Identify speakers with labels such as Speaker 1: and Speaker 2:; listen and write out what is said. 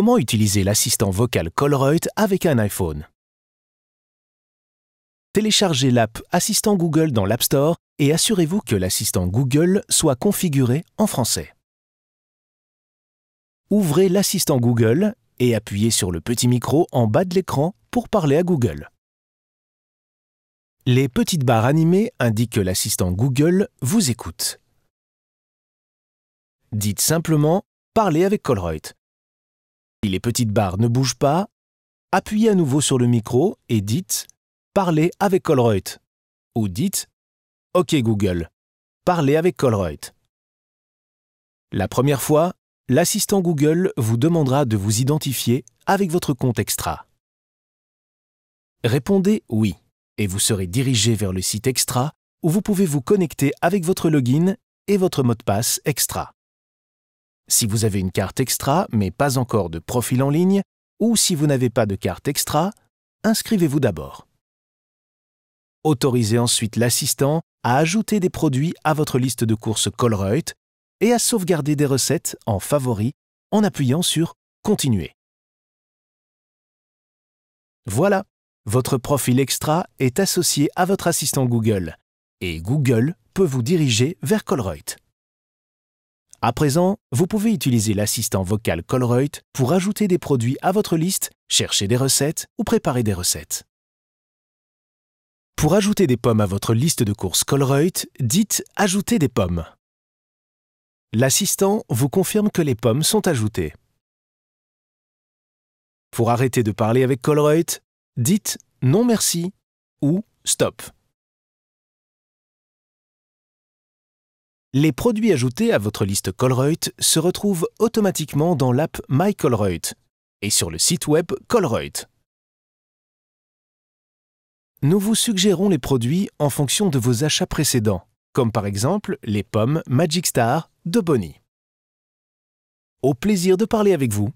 Speaker 1: Comment utiliser l'assistant vocal Colruyt avec un iPhone Téléchargez l'app Assistant Google dans l'App Store et assurez-vous que l'assistant Google soit configuré en français. Ouvrez l'assistant Google et appuyez sur le petit micro en bas de l'écran pour parler à Google. Les petites barres animées indiquent que l'assistant Google vous écoute. Dites simplement « Parlez avec Colruyt ». Si les petites barres ne bougent pas, appuyez à nouveau sur le micro et dites « Parlez avec Colruyt » ou dites « Ok Google, parlez avec Colruyt ». La première fois, l'assistant Google vous demandera de vous identifier avec votre compte Extra. Répondez « Oui » et vous serez dirigé vers le site Extra où vous pouvez vous connecter avec votre login et votre mot de passe Extra si vous avez une carte extra mais pas encore de profil en ligne, ou si vous n'avez pas de carte extra, inscrivez-vous d'abord. Autorisez ensuite l'assistant à ajouter des produits à votre liste de courses Colruyt et à sauvegarder des recettes en favoris en appuyant sur Continuer. Voilà, votre profil extra est associé à votre assistant Google et Google peut vous diriger vers Colruyt. À présent, vous pouvez utiliser l'assistant vocal Colruyt pour ajouter des produits à votre liste, chercher des recettes ou préparer des recettes. Pour ajouter des pommes à votre liste de courses Colruyt, dites « Ajouter des pommes ». L'assistant vous confirme que les pommes sont ajoutées. Pour arrêter de parler avec Colruyt, dites « Non merci » ou « Stop ». Les produits ajoutés à votre liste Colruyt se retrouvent automatiquement dans l'app My et sur le site web Colruyt. Nous vous suggérons les produits en fonction de vos achats précédents, comme par exemple les pommes Magic Star de Bonnie. Au plaisir de parler avec vous